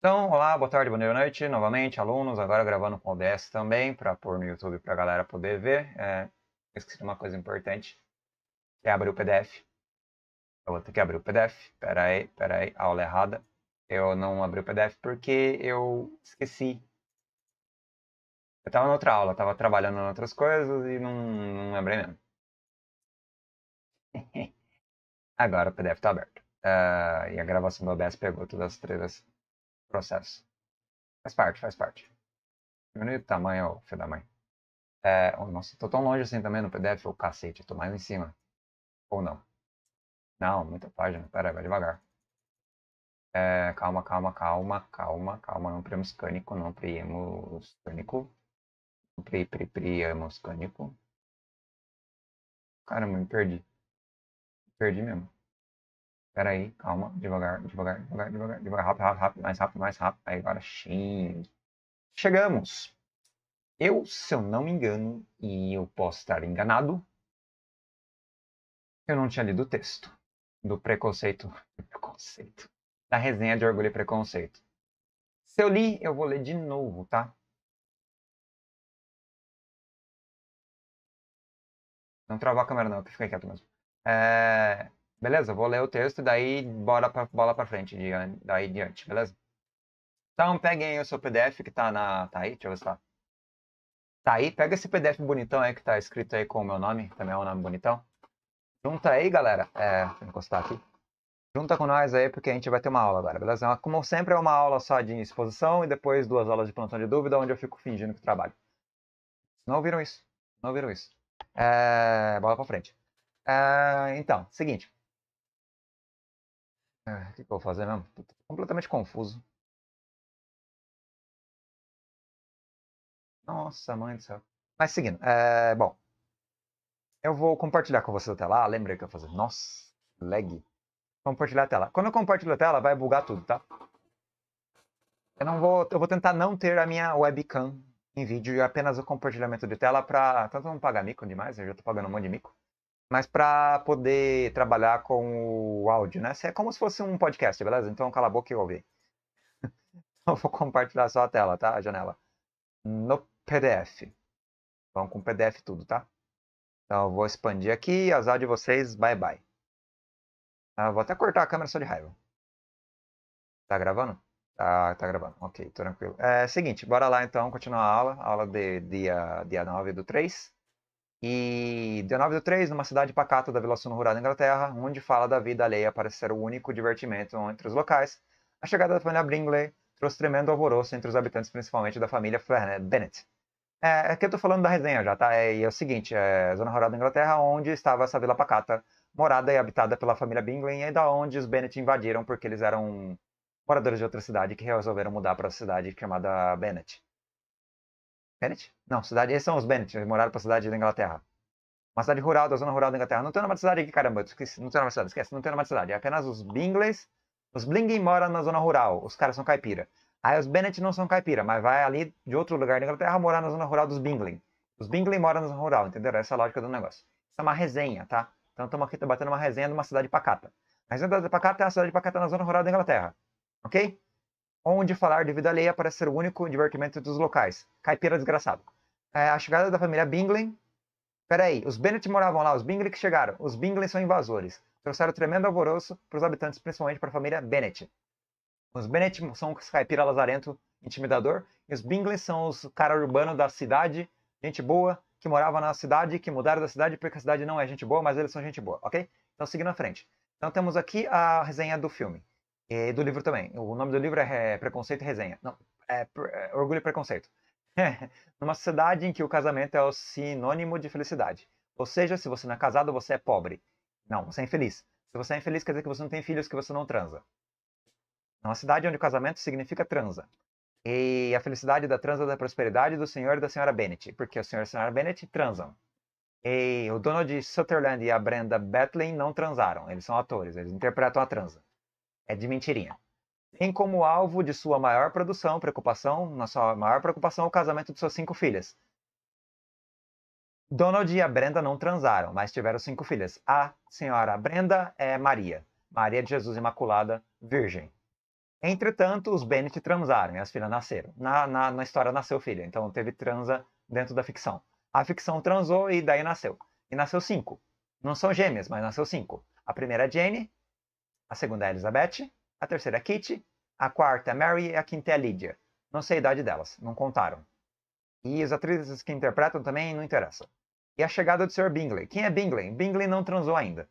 Então, olá, boa tarde, boa noite, novamente, alunos, agora gravando com OBS também, para pôr no YouTube para a galera poder ver. É, esqueci de uma coisa importante, que é abrir o PDF. Eu vou ter que abrir o PDF, pera aí, pera aí, aula errada. Eu não abri o PDF porque eu esqueci. Eu estava em outra aula, estava trabalhando em outras coisas e não, não lembrei mesmo. agora o PDF está aberto. Uh, e a gravação do OBS pegou todas as três processo. Faz parte, faz parte. Diminuir o tamanho, ô, é filho da mãe. É, oh, nossa, tô tão longe assim também no PDF, ô cacete, tô mais em cima. Ou não. Não, muita página, pera, vai devagar. É, calma, calma, calma, calma, calma, não priemos cânico, não priemos cânico. Não pri, pri, priemos cânico. Cara, me perdi. perdi mesmo. Pera aí, calma, devagar, devagar, devagar, devagar, devagar, rápido, rápido, rápido, mais rápido, mais rápido. Aí agora sim. Chegamos. Eu, se eu não me engano, e eu posso estar enganado, eu não tinha lido o texto do preconceito, preconceito, da resenha de Orgulho e Preconceito. Se eu li, eu vou ler de novo, tá? Não travar a câmera não, que fica quieto mesmo. É... Beleza, vou ler o texto e daí bora pra, bola pra frente, de, daí diante, beleza? Então peguem o seu PDF que tá na. Tá aí? Deixa eu ver se tá. Tá aí, pega esse PDF bonitão aí que tá escrito aí com o meu nome, também é um nome bonitão. Junta aí, galera. É, deixa eu encostar aqui. Junta com nós aí, porque a gente vai ter uma aula agora, beleza? Como sempre, é uma aula só de exposição e depois duas aulas de plantão de dúvida, onde eu fico fingindo que trabalho. Não ouviram isso? Não ouviram isso? É, bola pra frente. É, então, seguinte. É, o que, que, eu vou fazer mesmo? Tô completamente confuso. Nossa, mãe do céu. Mas seguindo, é, bom. Eu vou compartilhar com vocês a tela. Ah, lembrei que eu vou fazer. Nossa, lag. Compartilhar a tela. Quando eu compartilho a tela, vai bugar tudo, tá? Eu não vou, eu vou tentar não ter a minha webcam em vídeo e apenas o compartilhamento de tela para tanto tá, não pagar mico demais, eu já estou pagando um monte de mico mas para poder trabalhar com o áudio, né? É como se fosse um podcast, beleza? Então cala a boca e ouve. Eu vou compartilhar só a tela, tá? A janela. No PDF. Vamos com PDF tudo, tá? Então eu vou expandir aqui, azar de vocês, bye bye. Ah, vou até cortar a câmera só de raiva. Tá gravando? Tá, tá gravando, ok, tranquilo. É seguinte, bora lá então continuar a aula, aula de dia, dia 9 do 3. E 19 do 3, numa cidade pacata da Vila Rural da Inglaterra, onde fala da vida alheia para ser o único divertimento entre os locais, a chegada da família Bringley trouxe tremendo alvoroço entre os habitantes, principalmente da família Flann né, Bennett. É, aqui é eu tô falando da resenha já, tá? É, é o seguinte, é Zona Rural da Inglaterra, onde estava essa vila pacata, morada e habitada pela família Bingley, e é da onde os Bennett invadiram porque eles eram moradores de outra cidade que resolveram mudar para a cidade chamada Bennett. Bennett? Não, cidade. Esses são os Bennett, eles moraram pra cidade da Inglaterra. Uma cidade rural, da zona rural da Inglaterra. Não tem nome de cidade aqui, caramba. Esqueci, não tem nome de cidade, esquece. Não tem nome de cidade. É apenas os Bingleys. Os Blingy moram na zona rural. Os caras são caipira. Aí os Bennett não são caipira, mas vai ali de outro lugar da Inglaterra morar na zona rural dos Bingley. Os Bingley moram na zona rural, entendeu? Essa é a lógica do negócio. Isso é uma resenha, tá? Então estamos aqui batendo uma resenha de uma cidade pacata. A resenha da pacata é a cidade pacata na zona rural da Inglaterra. Ok? onde falar de vida alheia para ser o único divertimento dos locais. Caipira desgraçado. É, a chegada da família Bingley. Peraí, os Bennett moravam lá, os Bingley que chegaram. Os Bingley são invasores. Trouxeram tremendo alvoroço para os habitantes, principalmente para a família Bennett. Os Bennett são os caipira lazarento, intimidador. E os Bingley são os caras urbanos da cidade, gente boa, que morava na cidade, que mudaram da cidade porque a cidade não é gente boa, mas eles são gente boa, ok? Então, seguindo à frente. Então, temos aqui a resenha do filme. E do livro também. O nome do livro é, é Preconceito e Resenha. Não, é, é Orgulho e Preconceito. Numa sociedade em que o casamento é o sinônimo de felicidade. Ou seja, se você não é casado, você é pobre. Não, você é infeliz. Se você é infeliz, quer dizer que você não tem filhos, que você não transa. Numa cidade onde o casamento significa transa. E a felicidade da transa é da prosperidade do senhor e da senhora Bennett, porque o senhor e a senhora Bennett transam. E o Donald Sutherland e a Brenda Betlin não transaram, eles são atores, eles interpretam a transa é de mentirinha. Tem como alvo de sua maior produção, preocupação, na sua maior preocupação, o casamento de suas cinco filhas. Donald e a Brenda não transaram, mas tiveram cinco filhas. A senhora Brenda é Maria, Maria de Jesus Imaculada, Virgem. Entretanto, os Bennett transaram e as filhas nasceram. Na, na, na história nasceu filha, então teve transa dentro da ficção. A ficção transou e daí nasceu. E nasceu cinco. Não são gêmeas, mas nasceu cinco. A primeira é Jenny, a segunda é Elizabeth, a terceira é Kitty, a quarta é Mary e a quinta é Lydia. Não sei a idade delas, não contaram. E as atrizes que interpretam também não interessa. E a chegada do Sr. Bingley. Quem é Bingley? Bingley não transou ainda.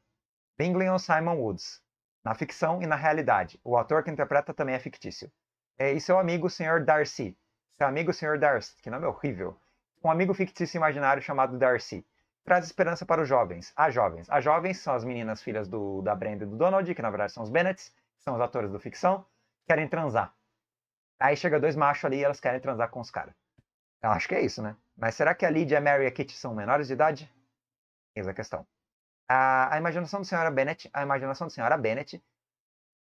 Bingley é o Simon Woods. Na ficção e na realidade. O ator que interpreta também é fictício. É, e seu amigo, o Sr. Darcy. Seu amigo, o Sr. Darcy. Que nome é horrível. Um amigo fictício imaginário chamado Darcy traz esperança para os jovens. As jovens. As jovens são as meninas filhas do, da Brenda e do Donald, que na verdade são os Bennets, que são os atores do ficção, querem transar. Aí chega dois machos ali e elas querem transar com os caras. Eu então, acho que é isso, né? Mas será que a Lydia, a Mary e a Kitty são menores de idade? é a questão. A, a imaginação da senhora Bennet, a imaginação do senhora Bennet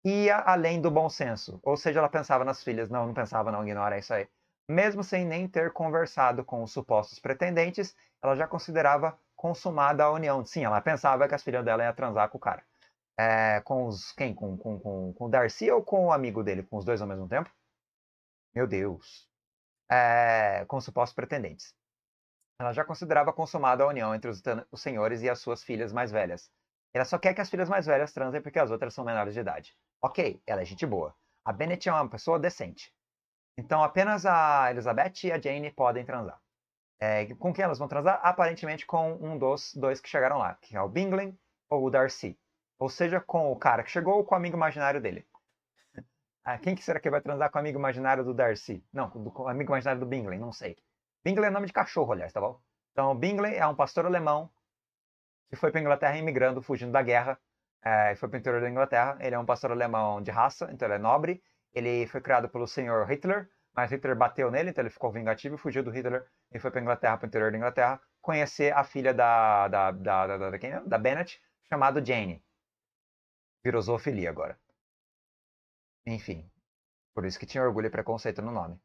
ia além do bom senso. Ou seja, ela pensava nas filhas. Não, não pensava, não, ignora isso aí. Mesmo sem nem ter conversado com os supostos pretendentes, ela já considerava consumada a união. Sim, ela pensava que as filhas dela ia transar com o cara. É, com os. Quem? Com, com, com, com o Darcy ou com o amigo dele? Com os dois ao mesmo tempo? Meu Deus. É, com supostos pretendentes. Ela já considerava consumada a união entre os, os senhores e as suas filhas mais velhas. Ela só quer que as filhas mais velhas transem porque as outras são menores de idade. Ok, ela é gente boa. A Bennett é uma pessoa decente. Então apenas a Elizabeth e a Jane podem transar. É, com quem elas vão transar? Aparentemente com um dos dois que chegaram lá, que é o Bingley ou o Darcy. Ou seja, com o cara que chegou ou com o amigo imaginário dele. Ah, quem que será que vai transar com o amigo imaginário do Darcy? Não, com o amigo imaginário do Bingley, não sei. Bingley é nome de cachorro, aliás, tá bom? Então, Bingley é um pastor alemão que foi para Inglaterra imigrando, fugindo da guerra. É, foi para o interior da Inglaterra. Ele é um pastor alemão de raça, então ele é nobre. Ele foi criado pelo senhor Hitler, mas Hitler bateu nele, então ele ficou vingativo e fugiu do Hitler e foi para Inglaterra, para o interior da Inglaterra, conhecer a filha da, da, da, da, da, da, é? da Bennett, chamada Jane. Virou zoofilia agora. Enfim, por isso que tinha orgulho e preconceito no nome.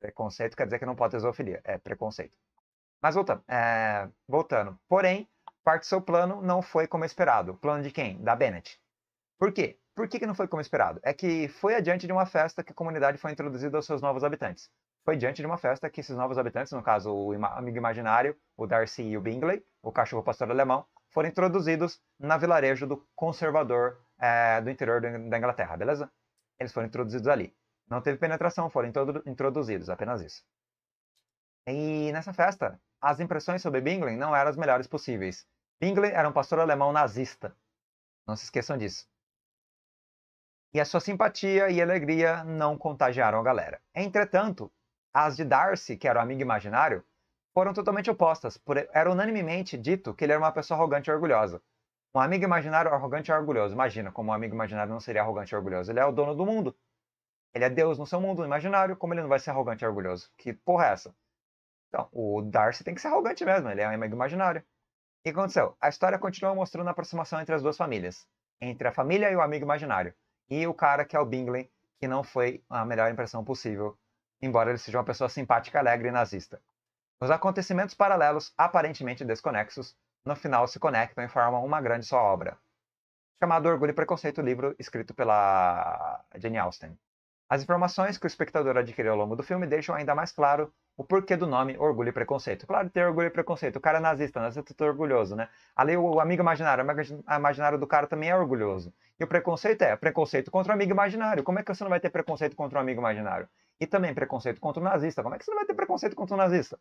Preconceito quer dizer que não pode ter zoofilia, é preconceito. Mas voltando, é, voltando. Porém, parte do seu plano não foi como esperado. O plano de quem? Da Bennett. Por quê? Por que, que não foi como esperado? É que foi adiante de uma festa que a comunidade foi introduzida aos seus novos habitantes. Foi diante de uma festa que esses novos habitantes, no caso o amigo imaginário, o Darcy e o Bingley, o cachorro pastor alemão, foram introduzidos na vilarejo do conservador é, do interior da Inglaterra, beleza? Eles foram introduzidos ali. Não teve penetração, foram introduzidos, apenas isso. E nessa festa, as impressões sobre Bingley não eram as melhores possíveis. Bingley era um pastor alemão nazista. Não se esqueçam disso e a sua simpatia e alegria não contagiaram a galera. Entretanto, as de Darcy, que era o amigo imaginário, foram totalmente opostas. Por... Era unanimemente dito que ele era uma pessoa arrogante e orgulhosa. Um amigo imaginário arrogante e orgulhoso. Imagina como um amigo imaginário não seria arrogante e orgulhoso. Ele é o dono do mundo. Ele é Deus no seu mundo imaginário. Como ele não vai ser arrogante e orgulhoso? Que porra é essa? Então, o Darcy tem que ser arrogante mesmo. Ele é um amigo imaginário. E o que aconteceu? A história continua mostrando a aproximação entre as duas famílias. Entre a família e o amigo imaginário. E o cara que é o Bingley, que não foi a melhor impressão possível, embora ele seja uma pessoa simpática, alegre e nazista. Os acontecimentos paralelos, aparentemente desconexos, no final se conectam e formam uma grande só obra, chamado Orgulho e Preconceito, livro escrito pela Jane Austen. As informações que o espectador adquiriu ao longo do filme deixam ainda mais claro o porquê do nome Orgulho e Preconceito. Claro, ter orgulho e preconceito. O cara é nazista, nazista é orgulhoso, né? Ali o amigo imaginário, o amigo imaginário do cara também é orgulhoso. E o preconceito é preconceito contra o amigo imaginário. Como é que você não vai ter preconceito contra o amigo imaginário? E também preconceito contra o nazista. Como é que você não vai ter preconceito contra o nazista?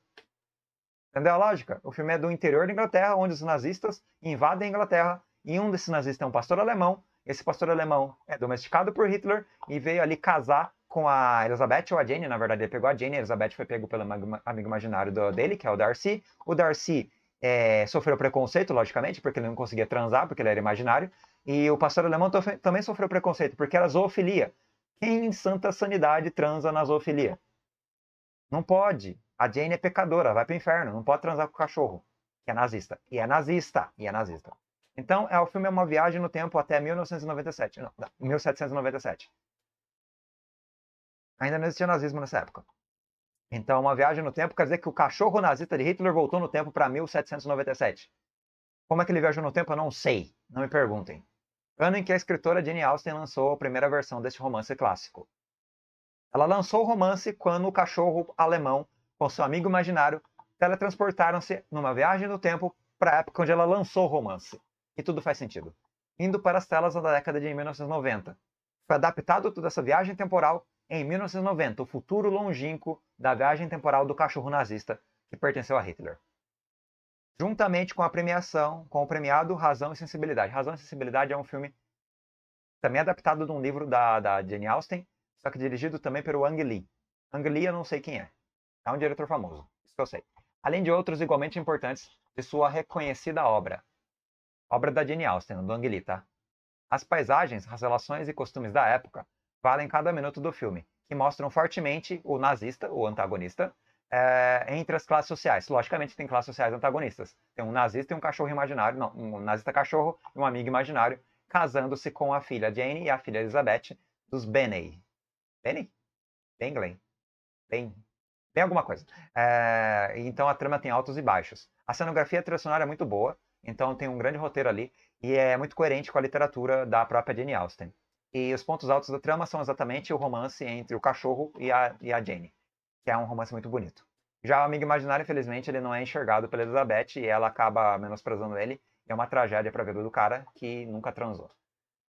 Entendeu a lógica? O filme é do interior da Inglaterra, onde os nazistas invadem a Inglaterra, e um desses nazistas é um pastor alemão, esse pastor alemão é domesticado por Hitler e veio ali casar com a Elizabeth, ou a Jane, na verdade, ele pegou a Jane, a Elizabeth foi pego pelo amigo imaginário do, dele, que é o Darcy. O Darcy é, sofreu preconceito, logicamente, porque ele não conseguia transar, porque ele era imaginário. E o pastor alemão também sofreu preconceito, porque era zoofilia. Quem em santa sanidade transa na zoofilia? Não pode. A Jane é pecadora, vai pro inferno, não pode transar com o cachorro, que é nazista. E é nazista, e é nazista. Então, é, o filme é uma viagem no tempo até 1997. Não, 1797. Ainda não existia nazismo nessa época. Então, uma viagem no tempo quer dizer que o cachorro nazista de Hitler voltou no tempo para 1797. Como é que ele viajou no tempo? Eu não sei. Não me perguntem. Ano em que a escritora Jane Austen lançou a primeira versão desse romance clássico. Ela lançou o romance quando o cachorro alemão, com seu amigo imaginário, teletransportaram-se numa viagem no tempo para a época onde ela lançou o romance e tudo faz sentido. Indo para as telas da década de 1990. Foi adaptado toda essa viagem temporal em 1990, o futuro longínquo da viagem temporal do cachorro nazista que pertenceu a Hitler. Juntamente com a premiação, com o premiado Razão e Sensibilidade. Razão e Sensibilidade é um filme também adaptado de um livro da, da Jane Austen, só que dirigido também pelo Ang Lee. Ang Lee eu não sei quem é. É um diretor famoso, isso que eu sei. Além de outros igualmente importantes de sua reconhecida obra, obra da Jane Austen, do Angeli, tá? As paisagens, as relações e costumes da época valem cada minuto do filme, que mostram fortemente o nazista, o antagonista, é, entre as classes sociais. Logicamente tem classes sociais antagonistas. Tem um nazista e um cachorro imaginário, não, um nazista cachorro e um amigo imaginário, casando-se com a filha Jane e a filha Elizabeth dos Beney. Beney? Bengley? Ben? Tem alguma coisa. É, então a trama tem altos e baixos. A cenografia tradicional é muito boa, então tem um grande roteiro ali e é muito coerente com a literatura da própria Jane Austen. E os pontos altos da trama são exatamente o romance entre o cachorro e a, e a Jane, que é um romance muito bonito. Já o amigo imaginário, infelizmente, ele não é enxergado pela Elizabeth e ela acaba menosprezando ele. É uma tragédia para a vida do cara que nunca transou.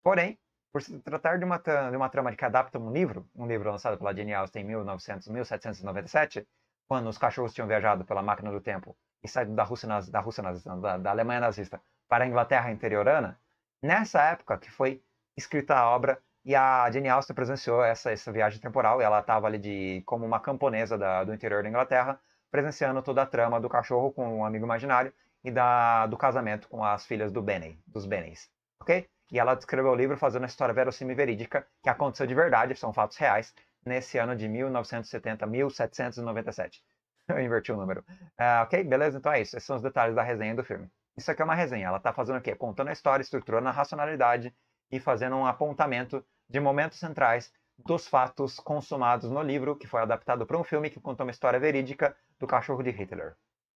Porém, por se tratar de uma, de uma trama que adapta um livro, um livro lançado pela Jane Austen em 1900, 1797, quando os cachorros tinham viajado pela máquina do tempo sai da Rússia, naz, da, Rússia nazista, da, da Alemanha nazista para a Inglaterra interiorana, nessa época que foi escrita a obra e a Jane Austen presenciou essa, essa viagem temporal. ela estava ali de, como uma camponesa da, do interior da Inglaterra, presenciando toda a trama do cachorro com um amigo imaginário e da, do casamento com as filhas do Benny, dos Bennys. Ok? E ela escreveu o livro fazendo a história verossímil e verídica, que aconteceu de verdade, são fatos reais, nesse ano de 1970, 1797. Eu inverti o número. Uh, ok, beleza? Então é isso. Esses são os detalhes da resenha do filme. Isso aqui é uma resenha. Ela está fazendo o quê? Contando a história, estruturando a racionalidade e fazendo um apontamento de momentos centrais dos fatos consumados no livro, que foi adaptado para um filme que contou uma história verídica do cachorro de Hitler.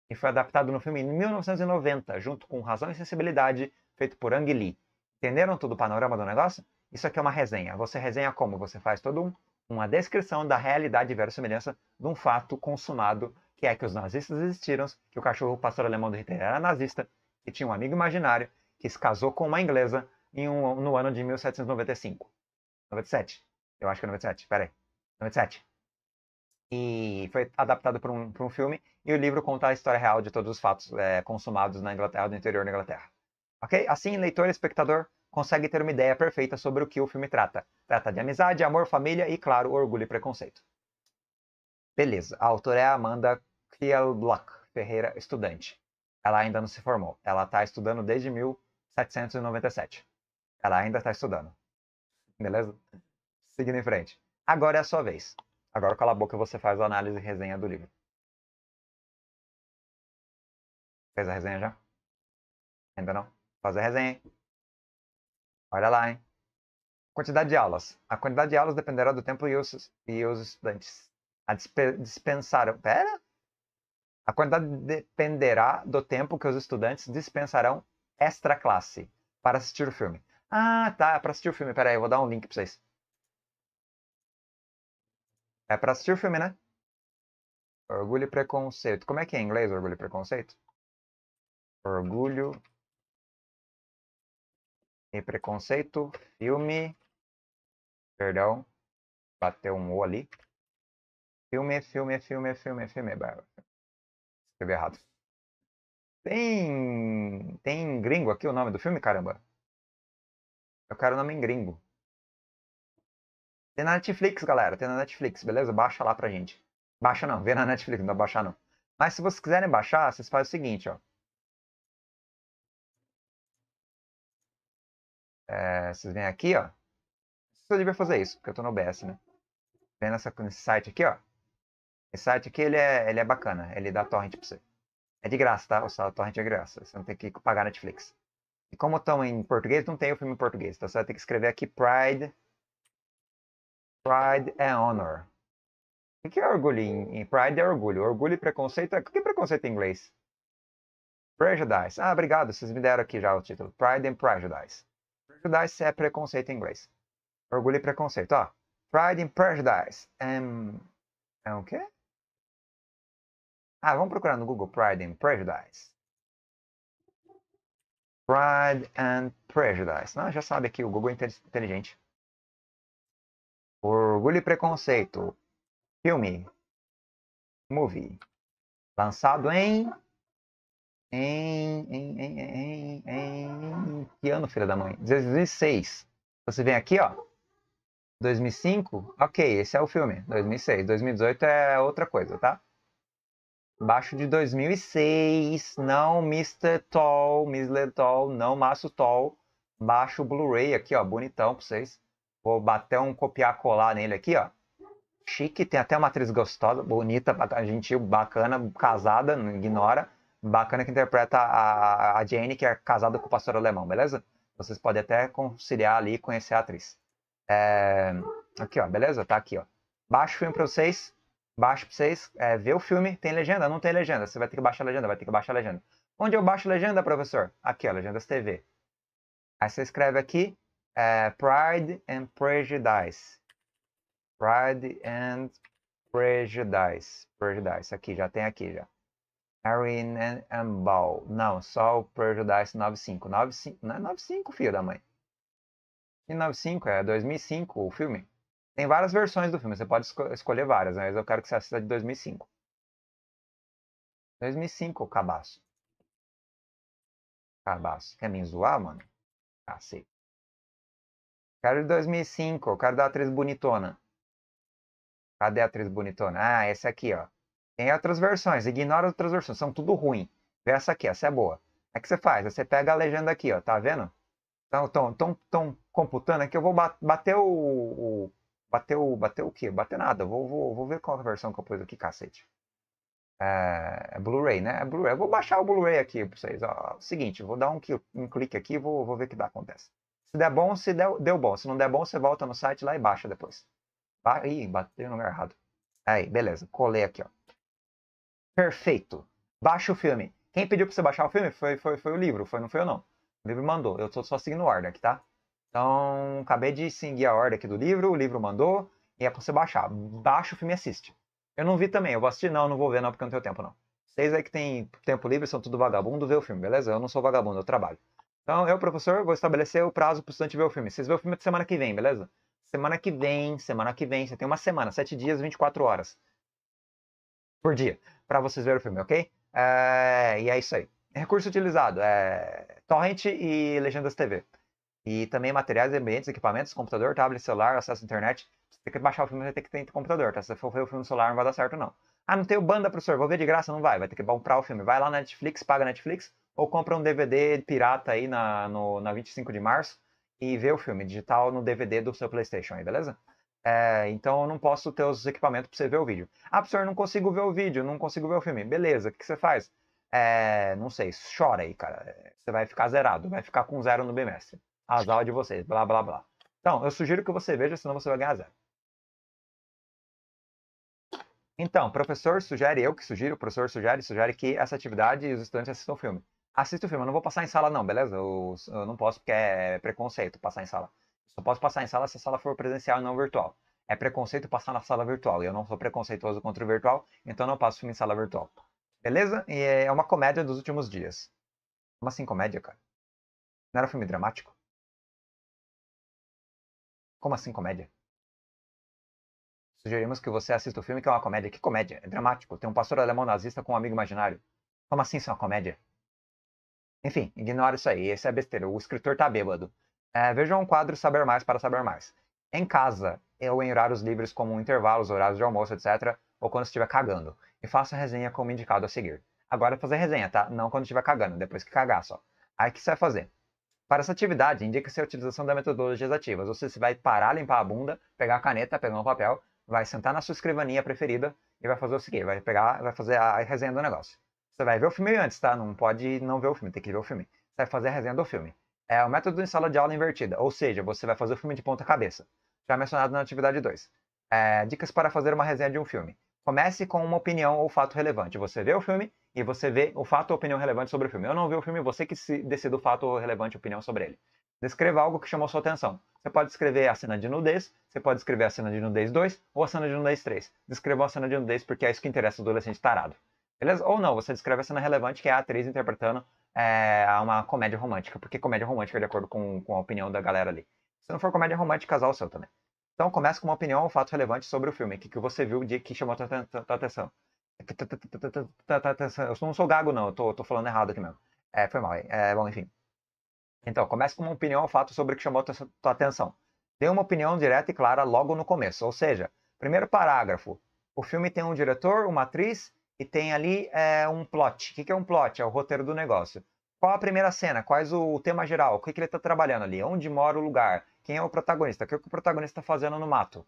E foi adaptado no filme em 1990, junto com Razão e Sensibilidade, feito por Ang Lee. Entenderam todo o panorama do negócio? Isso aqui é uma resenha. Você resenha como? Você faz todo um uma descrição da realidade e semelhança de um fato consumado, que é que os nazistas existiram, que o cachorro pastor alemão do Hitler era nazista, que tinha um amigo imaginário, que se casou com uma inglesa em um, no ano de 1795. 97. Eu acho que é 97. Peraí. 97. E foi adaptado para um, um filme. E o livro conta a história real de todos os fatos é, consumados na Inglaterra, do interior da Inglaterra. Ok? Assim, leitor e espectador, consegue ter uma ideia perfeita sobre o que o filme trata. Trata de amizade, amor, família e, claro, orgulho e preconceito. Beleza, a autora é Amanda Kielblock Ferreira, estudante. Ela ainda não se formou. Ela está estudando desde 1797. Ela ainda está estudando. Beleza? Seguindo em frente. Agora é a sua vez. Agora cala a boca e você faz a análise e resenha do livro. Fez a resenha já? Ainda não? Faz a resenha, hein? Olha lá, hein? Quantidade de aulas. A quantidade de aulas dependerá do tempo e os, e os estudantes. A dispensaram. Pera? A quantidade dependerá do tempo que os estudantes dispensarão extra classe para assistir o filme. Ah, tá. É para assistir o filme. Pera aí, eu vou dar um link para vocês. É para assistir o filme, né? Orgulho e preconceito. Como é que é em inglês orgulho e preconceito? Orgulho e preconceito, filme, perdão, bateu um O ali. Filme, filme, filme, filme, filme, é escrevi errado. Tem, tem gringo aqui o nome do filme, caramba? Eu quero o nome em gringo. Tem na Netflix, galera, tem na Netflix, beleza? Baixa lá pra gente. Baixa não, vê na Netflix, não dá baixar não. Mas se vocês quiserem baixar, vocês fazem o seguinte, ó. É, vocês vêm aqui, ó. você devia fazer isso, porque eu tô no OBS, né? Vem nessa, nesse site aqui, ó. Esse site aqui, ele é, ele é bacana. Ele dá torrent pra você. É de graça, tá? O sal torrent é de graça. Você não tem que pagar Netflix. E como estão em português, não tem o filme em português. Então você vai ter que escrever aqui Pride... Pride and Honor. O que é orgulho em, Pride é orgulho. Orgulho e preconceito é... O que é preconceito em inglês? Prejudice. Ah, obrigado. Vocês me deram aqui já o título. Pride and Prejudice. Prejudice é preconceito em inglês. Orgulho e preconceito, ó. Pride and Prejudice. Um, é o quê? Ah, vamos procurar no Google Pride and Prejudice. Pride and Prejudice. Não, já sabe aqui, o Google é inteligente. Orgulho e Preconceito. Filme. Movie. Lançado em em, em, em, em, em, que ano, filha da mãe? 2006. Você vem aqui, ó. 2005? Ok, esse é o filme. 2006. 2018 é outra coisa, tá? Baixo de 2006. Não Mr. Tall, Miss Tall, não Maço Tall. Baixo Blu-ray aqui, ó. Bonitão pra vocês. Vou bater um copiar-colar nele aqui, ó. Chique, tem até uma atriz gostosa, bonita, gentil, bacana, casada, não ignora bacana que interpreta a, a Jane, que é casada com o pastor alemão, beleza? Vocês podem até conciliar ali e conhecer a atriz. É... Aqui, ó, beleza? Tá aqui, ó. Baixa o filme pra vocês. Baixa pra vocês. É, vê o filme. Tem legenda? Não tem legenda. Você vai ter que baixar a legenda, vai ter que baixar a legenda. Onde eu baixo a legenda, professor? Aqui, ó, Legendas TV. Aí você escreve aqui é, Pride and Prejudice. Pride and Prejudice. Prejudice. Aqui, já tem aqui já and, Ball. Não, só o Prejudice 95. 95 não é 95, filho da mãe. E 95 é 2005 o filme. Tem várias versões do filme, você pode esco escolher várias, né, mas eu quero que você assista de 2005. 2005, o cabaço. Cabaço. Quer me zoar, mano? Cacete. Quero de 2005, eu quero da atriz bonitona. Cadê a atriz bonitona? Ah, essa aqui, ó. Tem outras versões, ignora outras versões, são tudo ruim. Vê essa aqui, essa é boa. É que você faz, você pega a legenda aqui, ó, tá vendo? Estão computando aqui, eu vou bater o, o bater o quê? Bater nada. Vou, vou, vou ver qual a versão que eu pus aqui, cacete. É, é Blu-ray, né? É Blu-ray. Eu vou baixar o Blu-ray aqui pra vocês. Ó, é seguinte, vou dar um, um clique aqui e vou, vou ver o que dá, acontece. Se der bom, se der, deu bom. Se não der bom, você volta no site lá e baixa depois. Ba Ih, bateu no lugar errado. Aí, beleza. Colei aqui, ó. Perfeito. Baixa o filme. Quem pediu pra você baixar o filme foi, foi, foi o livro, foi, não foi eu não. O livro mandou. Eu tô só seguindo a ordem aqui, tá? Então, acabei de seguir a ordem aqui do livro, o livro mandou, e é pra você baixar. Baixa o filme e assiste. Eu não vi também, eu vou assistir, não, não vou ver não, porque eu não tenho tempo não. Vocês aí que tem tempo livre, são tudo vagabundo, vê o filme, beleza? Eu não sou vagabundo, eu trabalho. Então, eu, professor, vou estabelecer o prazo pro estudante ver o filme. Vocês vê o filme semana que vem, beleza? Semana que vem, semana que vem, você tem uma semana, 7 dias, 24 horas por dia para vocês verem o filme, ok? É, e é isso aí. Recurso utilizado: é, torrent e legendas TV. E também materiais, ambientes, equipamentos, computador, tablet, celular, acesso à internet. Você tem que baixar o filme, tem que ter computador, tá? Se for ver o filme no celular, não vai dar certo, não. Ah, não tenho banda, professor, vou ver de graça? Não vai, vai ter que comprar o filme. Vai lá na Netflix, paga a Netflix, ou compra um DVD pirata aí na, no, na 25 de março e vê o filme digital no DVD do seu PlayStation aí, beleza? É, então eu não posso ter os equipamentos para você ver o vídeo. Ah, professor, eu não consigo ver o vídeo, não consigo ver o filme. Beleza, o que você faz? É, não sei, chora aí, cara. Você vai ficar zerado, vai ficar com zero no bimestre. As aulas de vocês, blá blá blá. Então, eu sugiro que você veja, senão você vai ganhar zero. Então, professor sugere, eu que sugiro, o professor sugere, sugere que essa atividade e os estudantes assistam o filme. Assista o filme, eu não vou passar em sala não, beleza? Eu, eu não posso porque é preconceito passar em sala. Só posso passar em sala se a sala for presencial e não virtual. É preconceito passar na sala virtual. E eu não sou preconceituoso contra o virtual, então não passo filme em sala virtual. Beleza? E é, é uma comédia dos últimos dias. Como assim comédia, cara? Não era filme dramático? Como assim comédia? Sugerimos que você assista o filme que é uma comédia. Que comédia? É dramático. Tem um pastor alemão nazista com um amigo imaginário. Como assim isso é uma comédia? Enfim, ignora isso aí. Essa é besteira. O escritor tá bêbado. É, vejam um quadro Saber Mais para Saber Mais. Em casa, eu em horários livres como intervalos, horários de almoço, etc., ou quando estiver cagando. E faço a resenha como indicado a seguir. Agora é fazer resenha, tá? Não quando estiver cagando, depois que cagar só. Aí o que você vai fazer? Para essa atividade, indica-se a utilização da metodologias ativas. Ou seja, você vai parar, limpar a bunda, pegar a caneta, pegar um papel, vai sentar na sua escrivaninha preferida e vai fazer o seguinte, vai pegar, vai fazer a resenha do negócio. Você vai ver o filme antes, tá? Não pode não ver o filme, tem que ver o filme. Você vai fazer a resenha do filme é o método em sala de aula invertida, ou seja, você vai fazer o filme de ponta cabeça, já é mencionado na atividade 2. É, dicas para fazer uma resenha de um filme. Comece com uma opinião ou fato relevante. Você vê o filme e você vê o fato ou opinião relevante sobre o filme. Eu não vi o filme, você que decide o fato ou relevante opinião sobre ele. Descreva algo que chamou sua atenção. Você pode escrever a cena de nudez, você pode escrever a cena de nudez 2 ou a cena de nudez 3. Descreva a cena de nudez porque é isso que interessa o adolescente tarado. Beleza? Ou não, você descreve a cena relevante, que é a atriz interpretando é, uma comédia romântica. Porque comédia romântica, é de acordo com, com a opinião da galera ali. Se não for comédia romântica, casal é seu também. Então começa com uma opinião, um fato relevante sobre o filme. O que, que você viu de que chamou a tua atenção? Eu não sou gago, não, eu tô, tô falando errado aqui mesmo. É, foi mal. É, bom, enfim. Então, começa com uma opinião ou fato sobre o que chamou a tua atenção. Dê uma opinião direta e clara logo no começo. Ou seja, primeiro parágrafo. O filme tem um diretor, uma atriz e tem ali é, um plot. O que, que é um plot? É o roteiro do negócio. Qual a primeira cena? Quais o, o tema geral? O que, que ele está trabalhando ali? Onde mora o lugar? Quem é o protagonista? O que, é que o protagonista está fazendo no mato?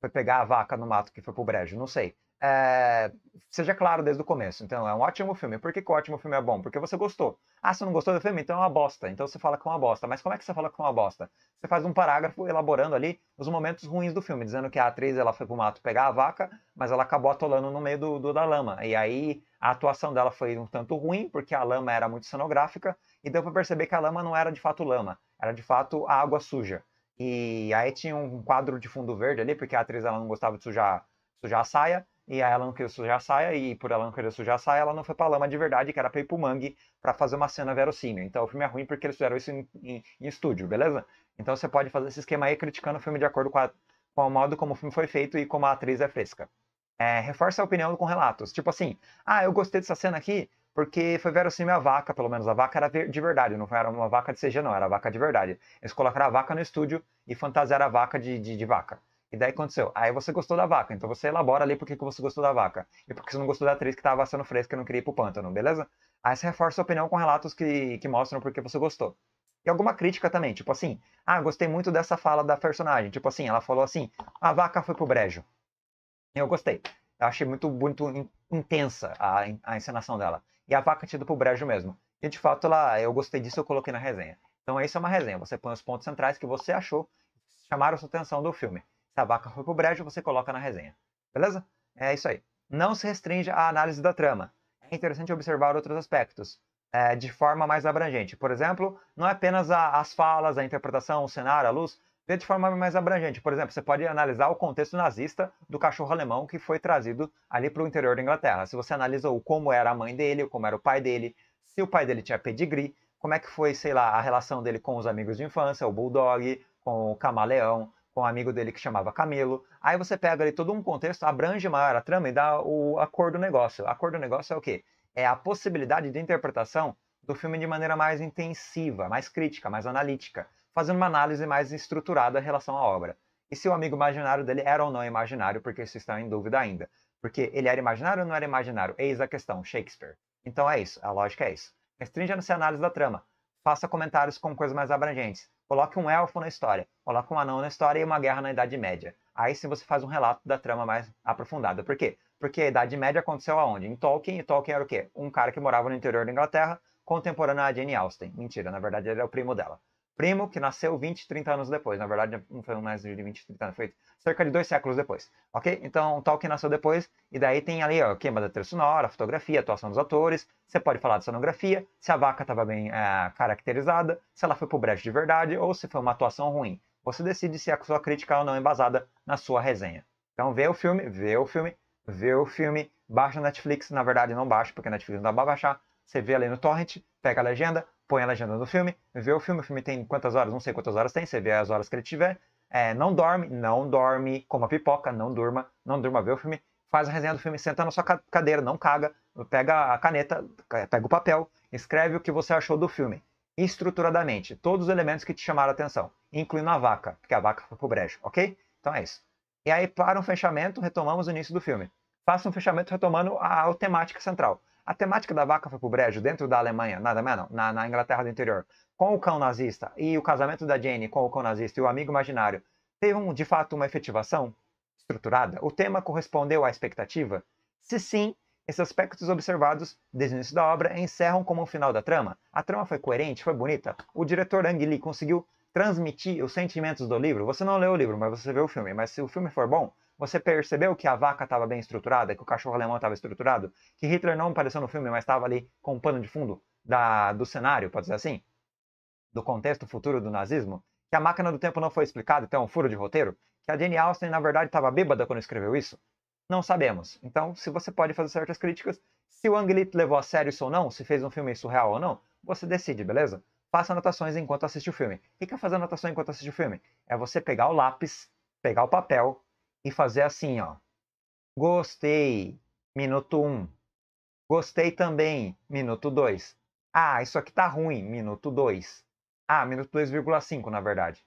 Foi pegar a vaca no mato que foi pro brejo? Não sei é, seja claro desde o começo. Então, é um ótimo filme. Por que, que o ótimo filme é bom? Porque você gostou. Ah, se não gostou do filme, então é uma bosta. Então você fala que é uma bosta. Mas como é que você fala que é uma bosta? Você faz um parágrafo elaborando ali os momentos ruins do filme, dizendo que a atriz ela foi pro mato pegar a vaca, mas ela acabou atolando no meio do, do da lama. E aí a atuação dela foi um tanto ruim, porque a lama era muito cenográfica, e deu para perceber que a lama não era de fato lama, era de fato a água suja. E aí tinha um quadro de fundo verde ali, porque a atriz ela não gostava de sujar, sujar a saia, e aí ela não queria sujar a saia, e por ela não querer sujar a saia, ela não foi pra lama de verdade, que era pra ir pro mangue pra fazer uma cena verossímil. Então o filme é ruim porque eles fizeram isso em, em, em estúdio, beleza? Então você pode fazer esse esquema aí criticando o filme de acordo com, a, com o modo como o filme foi feito e como a atriz é fresca. É, reforça a opinião com relatos. Tipo assim, ah, eu gostei dessa cena aqui porque foi verossímil a vaca, pelo menos a vaca era de verdade, não era uma vaca de CG não, era vaca de verdade. Eles colocaram a vaca no estúdio e fantasiaram a vaca de, de, de vaca. E daí aconteceu. Aí você gostou da vaca, então você elabora ali por que você gostou da vaca. E porque você não gostou da atriz que estava sendo fresca e não queria ir pro pântano, beleza? Aí você reforça sua opinião com relatos que, que mostram por que você gostou. E alguma crítica também, tipo assim, ah, gostei muito dessa fala da personagem. Tipo assim, ela falou assim, a vaca foi pro brejo. Eu gostei. Eu achei muito, muito intensa a, a encenação dela. E a vaca tinha ido pro brejo mesmo. E de fato, ela, eu gostei disso, eu coloquei na resenha. Então isso é uma resenha. Você põe os pontos centrais que você achou, chamaram sua atenção do filme. Se a vaca foi pro brejo, você coloca na resenha. Beleza? É isso aí. Não se restringe à análise da trama. É interessante observar outros aspectos, é, de forma mais abrangente. Por exemplo, não é apenas a, as falas, a interpretação, o cenário, a luz, vê de forma mais abrangente. Por exemplo, você pode analisar o contexto nazista do cachorro alemão que foi trazido ali para o interior da Inglaterra. Se você analisa o como era a mãe dele, como era o pai dele, se o pai dele tinha pedigree, como é que foi, sei lá, a relação dele com os amigos de infância, o bulldog, com o camaleão, com um amigo dele que chamava Camilo. Aí você pega ali todo um contexto, abrange maior a trama e dá o, acordo do negócio. O acordo do negócio é o quê? É a possibilidade de interpretação do filme de maneira mais intensiva, mais crítica, mais analítica, fazendo uma análise mais estruturada em relação à obra. E se o amigo imaginário dele era ou não imaginário, porque isso está em dúvida ainda. Porque ele era imaginário ou não era imaginário? Eis a questão, Shakespeare. Então é isso, a lógica é isso. restringe se a análise da trama. Faça comentários com coisas mais abrangentes. Coloque um elfo na história. Olá com um anão na história e uma guerra na Idade Média. Aí sim você faz um relato da trama mais aprofundada. Por quê? Porque a Idade Média aconteceu aonde? Em Tolkien, e Tolkien era o quê? Um cara que morava no interior da Inglaterra, contemporâneo a Jane Austen. Mentira, na verdade ele é o primo dela. Primo que nasceu 20, 30 anos depois. Na verdade, não foi mais de 20, 30 anos, foi cerca de dois séculos depois. Ok? Então, Tolkien nasceu depois, e daí tem ali ó, o queima da trilha sonora, a fotografia, a atuação dos atores. Você pode falar de sonografia, se a vaca estava bem é, caracterizada, se ela foi pro brejo de verdade, ou se foi uma atuação ruim você decide se a sua crítica é ou não é embasada na sua resenha. Então vê o filme, vê o filme, vê o filme, baixa na Netflix, na verdade não baixa, porque a Netflix não dá pra baixar, você vê ali no torrent, pega a legenda, põe a legenda no filme, vê o filme, o filme tem quantas horas, não sei quantas horas tem, você vê as horas que ele tiver, é, não dorme, não dorme, coma pipoca, não durma, não durma, vê o filme, faz a resenha do filme, senta na sua cadeira, não caga, pega a caneta, é, pega o papel, escreve o que você achou do filme estruturadamente todos os elementos que te chamaram a atenção, incluindo a vaca, porque a vaca foi pro brejo, ok? Então é isso. E aí, para um fechamento, retomamos o início do filme. Faça um fechamento retomando a, a temática central. A temática da vaca foi pro brejo dentro da Alemanha, nada menos, na, na Inglaterra do interior, com o cão nazista e o casamento da Jane com o cão nazista e o amigo imaginário, teve um, de fato uma efetivação estruturada? O tema correspondeu à expectativa? Se sim, esses aspectos observados desde o início da obra encerram como o final da trama. A trama foi coerente, foi bonita. O diretor Ang Lee conseguiu transmitir os sentimentos do livro. Você não leu o livro, mas você vê o filme. Mas se o filme for bom, você percebeu que a vaca estava bem estruturada, que o cachorro alemão estava estruturado, que Hitler não apareceu no filme, mas estava ali com um pano de fundo da, do cenário, pode dizer assim, do contexto futuro do nazismo, que a máquina do tempo não foi explicada, então é um furo de roteiro, que a Jane Austen, na verdade, estava bêbada quando escreveu isso, não sabemos. Então, se você pode fazer certas críticas, se o Anglito levou a sério isso ou não, se fez um filme surreal ou não, você decide, beleza? Faça anotações enquanto assiste o filme. O que é fazer anotação enquanto assiste o filme? É você pegar o lápis, pegar o papel e fazer assim, ó. Gostei, minuto 1. Um. Gostei também, minuto 2. Ah, isso aqui tá ruim, minuto 2. Ah, minuto 2,5 na verdade.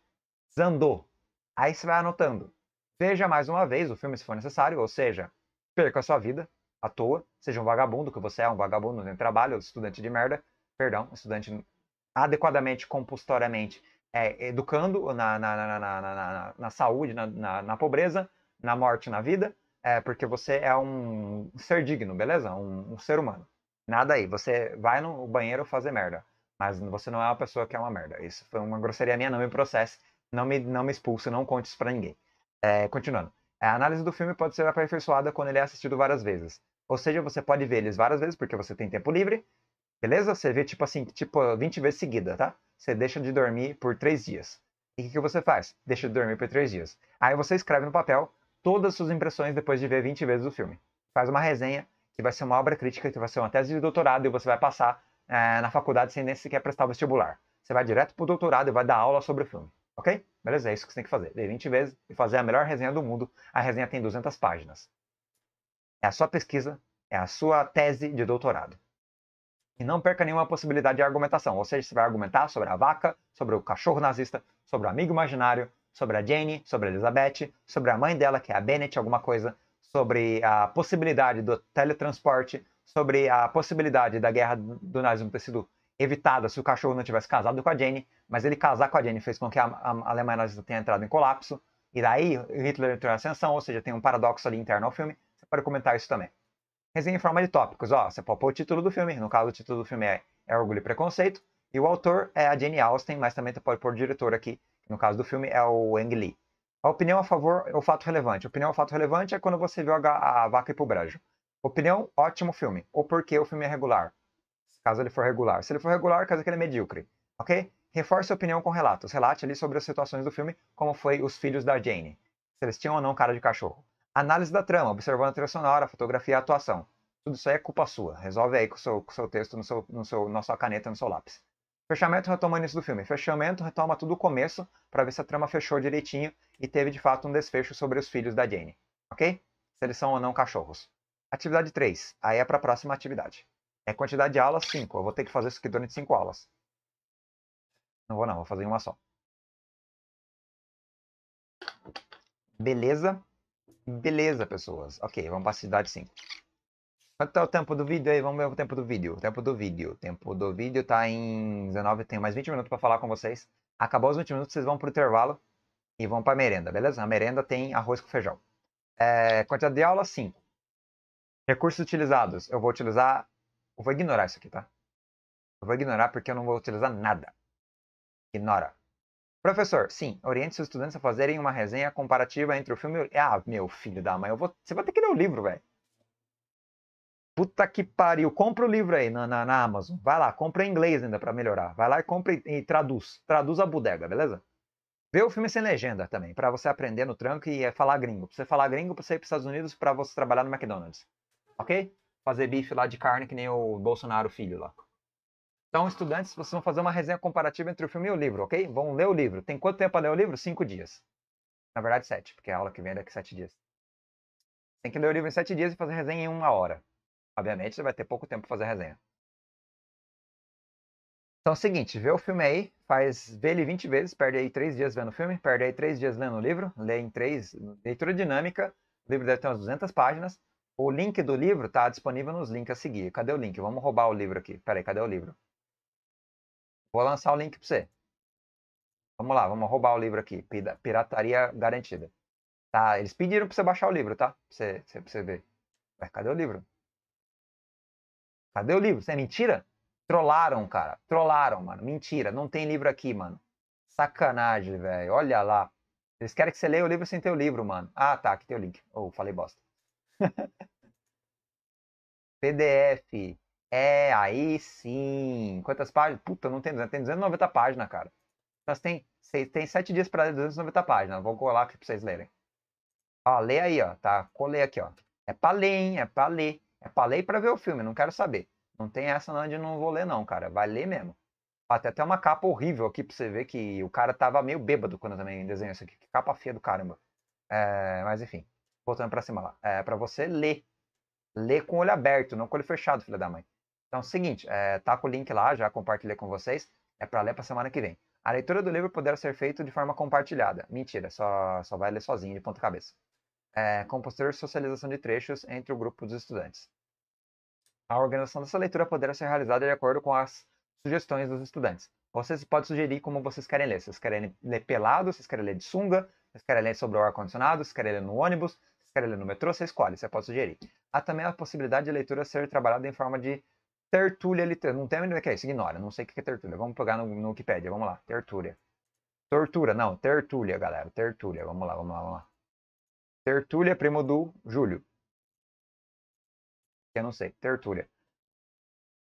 Zandou. Aí você vai anotando. Veja mais uma vez o filme se for necessário, ou seja, perca a sua vida à toa, seja um vagabundo, que você é um vagabundo sem né, trabalho, estudante de merda, perdão, estudante adequadamente, compulsoriamente, é, educando na, na, na, na saúde, na, pobreza, na morte, na vida, é, porque você é um ser digno, beleza? Um, um ser humano. Nada aí, você vai no banheiro fazer merda, mas você não é uma pessoa que é uma merda. Isso foi uma grosseria minha, não me processe, não me, não me expulse, não conte isso pra ninguém. É, continuando. É, a análise do filme pode ser aperfeiçoada quando ele é assistido várias vezes. Ou seja, você pode ver eles várias vezes porque você tem tempo livre. Beleza? Você vê tipo assim, tipo 20 vezes seguida, tá? Você deixa de dormir por 3 dias. E o que, que você faz? Deixa de dormir por 3 dias. Aí você escreve no papel todas as suas impressões depois de ver 20 vezes o filme. Faz uma resenha, que vai ser uma obra crítica, que vai ser uma tese de doutorado e você vai passar é, na faculdade sem nem sequer prestar o vestibular. Você vai direto pro doutorado e vai dar aula sobre o filme. Ok? Beleza? É isso que você tem que fazer. Dei 20 vezes e fazer a melhor resenha do mundo. A resenha tem 200 páginas. É a sua pesquisa, é a sua tese de doutorado. E não perca nenhuma possibilidade de argumentação. Ou seja, você vai argumentar sobre a vaca, sobre o cachorro nazista, sobre o amigo imaginário, sobre a Jane, sobre a Elizabeth, sobre a mãe dela, que é a Bennett, alguma coisa, sobre a possibilidade do teletransporte, sobre a possibilidade da guerra do nazismo ter sido evitada se o cachorro não tivesse casado com a Jane mas ele casar com a Jenny fez com que a, a Alemanha nazista tenha entrado em colapso, e daí Hitler entrou em ascensão, ou seja, tem um paradoxo ali interno ao filme, você pode comentar isso também. Resenha em forma de tópicos, ó, você pode pôr o título do filme, no caso o título do filme é, é Orgulho e Preconceito, e o autor é a Jenny Austen, mas também você pode pôr o diretor aqui, no caso do filme é o Ang Lee. A opinião a favor é o fato relevante. A opinião ao fato relevante é quando você viu a, a vaca e pro brejo. Opinião, ótimo filme. Ou porque o filme é regular. Caso ele for regular. Se ele for regular, caso que ele é medíocre. Ok? reforce a opinião com relatos. Relate ali sobre as situações do filme, como foi os filhos da Jane. Se eles tinham ou não cara de cachorro. Análise da trama, observando a trilha sonora, a fotografia e a atuação. Tudo isso aí é culpa sua. Resolve aí com o seu, com seu texto, no seu, no seu, na sua caneta, no seu lápis. Fechamento retoma o início do filme. Fechamento retoma tudo o começo para ver se a trama fechou direitinho e teve de fato um desfecho sobre os filhos da Jane. Ok? Se eles são ou não cachorros. Atividade 3. Aí é para a próxima atividade. É quantidade de aulas 5. Eu vou ter que fazer isso aqui durante 5 aulas. Não vou não, vou fazer uma só. Beleza? Beleza, pessoas. Ok, vamos para a cidade sim. Quanto é o tempo do vídeo aí? Vamos ver o tempo do vídeo. O tempo do vídeo. O tempo do vídeo tá em 19. Tenho mais 20 minutos para falar com vocês. Acabou os 20 minutos, vocês vão pro intervalo e vão pra merenda, beleza? A merenda tem arroz com feijão. É, quantidade de aula, 5. Recursos utilizados. Eu vou utilizar. Eu vou ignorar isso aqui, tá? Eu vou ignorar porque eu não vou utilizar nada. Ignora. Professor, sim, oriente seus estudantes a fazerem uma resenha comparativa entre o filme e... Ah, meu filho da mãe, eu vou... você vai ter que ler o livro, velho. Puta que pariu. Compra o livro aí na, na, na, Amazon. Vai lá, compra em inglês ainda para melhorar. Vai lá e compra e, e, traduz. Traduz a bodega, beleza? Vê o filme sem legenda também, para você aprender no tranco e é, falar gringo. Pra você falar gringo, pra você ir pros Estados Unidos, para você trabalhar no McDonald's. Ok? Fazer bife lá de carne que nem o Bolsonaro filho lá. Então, estudantes, vocês vão fazer uma resenha comparativa entre o filme e o livro, ok? Vão ler o livro. Tem quanto tempo para ler o livro? Cinco dias. Na verdade, sete, porque a aula que vem é daqui sete dias. Tem que ler o livro em sete dias e fazer resenha em uma hora. Obviamente, você vai ter pouco tempo para fazer resenha. Então é o seguinte, vê o filme aí, faz, vê ele 20 vezes, perde aí três dias vendo o filme, perde aí três dias lendo o livro, lê em três, leitura dinâmica, o livro deve ter umas 200 páginas, o link do livro está disponível nos links a seguir. Cadê o link? Vamos roubar o livro aqui. Peraí, cadê o livro? Vou lançar o link para você. Vamos lá, vamos roubar o livro aqui. Pirataria garantida. Tá, eles pediram para você baixar o livro, tá? Para você, você ver. Mas cadê o livro? Cadê o livro? Isso é mentira? Trollaram, cara. Trollaram, mano. Mentira. Não tem livro aqui, mano. Sacanagem, velho. Olha lá. Eles querem que você leia o livro sem ter o livro, mano. Ah, tá. Aqui tem o link. Oh, falei bosta. PDF. É, aí sim. Quantas páginas? Puta, não tem tem 290 páginas, cara. Nós tem, seis, tem 7 dias para ler 290 páginas. Vou colar aqui para vocês lerem. Ó, lê aí, ó, tá? Colei aqui, ó. É pra ler, hein? É pra ler. É pra ler e pra ver o filme, não quero saber. Não tem essa não de não vou ler não, cara. Vai ler mesmo. Até até uma capa horrível aqui pra você ver que o cara tava meio bêbado quando eu também desenhou isso aqui. Que capa feia do caramba. É, mas enfim, voltando pra cima lá. É pra você ler. Ler com o olho aberto, não com o olho fechado, filha da mãe. Então, é o seguinte, é, tá com o link lá, já compartilhei com vocês, é para ler para semana que vem. A leitura do livro poderá ser feita de forma compartilhada. Mentira, só, só vai ler sozinho, de ponta cabeça. É, com posterior socialização de trechos entre o grupo dos estudantes. A organização dessa leitura poderá ser realizada de acordo com as sugestões dos estudantes. Vocês podem sugerir como vocês querem ler. Vocês querem ler pelado, vocês querem ler de sunga, vocês querem ler sobre o ar-condicionado, vocês querem ler no ônibus, vocês querem ler no metrô, você escolhe, você pode sugerir. Há também a possibilidade de leitura ser trabalhada em forma de Tertúlia literária. Não tem a menina que é isso, ignora. Não sei o que é tertúlia. Vamos pegar no, no Wikipedia, vamos lá. Tertúlia. Tortura, não, tertúlia, galera. Tertúlia, vamos lá, vamos lá, vamos lá. Tertúlia, primo do Júlio. Eu não sei, tertúlia.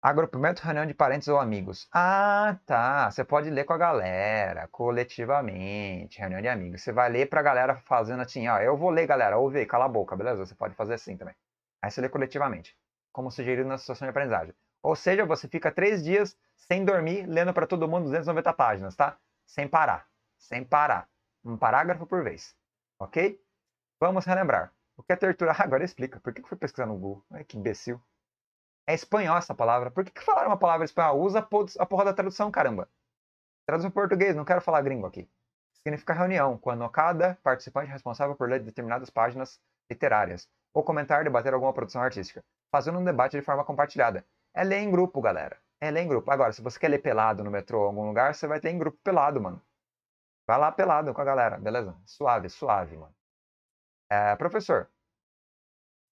Agrupamento, reunião de parentes ou amigos. Ah, tá. Você pode ler com a galera, coletivamente, reunião de amigos. Você vai ler pra galera fazendo assim, ó. Eu vou ler, galera, ouve aí, cala a boca, beleza? Você pode fazer assim também. Aí você lê coletivamente, como sugerido na situação de aprendizagem. Ou seja, você fica três dias sem dormir, lendo para todo mundo 290 páginas, tá? Sem parar. Sem parar. Um parágrafo por vez. Ok? Vamos relembrar. O que é tortura? Ah, agora explica. Por que foi pesquisar no Google? Ai, que imbecil. É espanhol essa palavra. Por que, que falaram uma palavra espanhol? Usa a porra da tradução, caramba. Traduz em português, não quero falar gringo aqui. Significa reunião, quando cada participante é responsável por ler determinadas páginas literárias, ou comentar debater alguma produção artística, fazendo um debate de forma compartilhada é ler em grupo, galera. É ler em grupo. Agora, se você quer ler pelado no metrô ou algum lugar, você vai ter em grupo pelado, mano. Vai lá pelado com a galera, beleza? Suave, suave, mano. É, professor,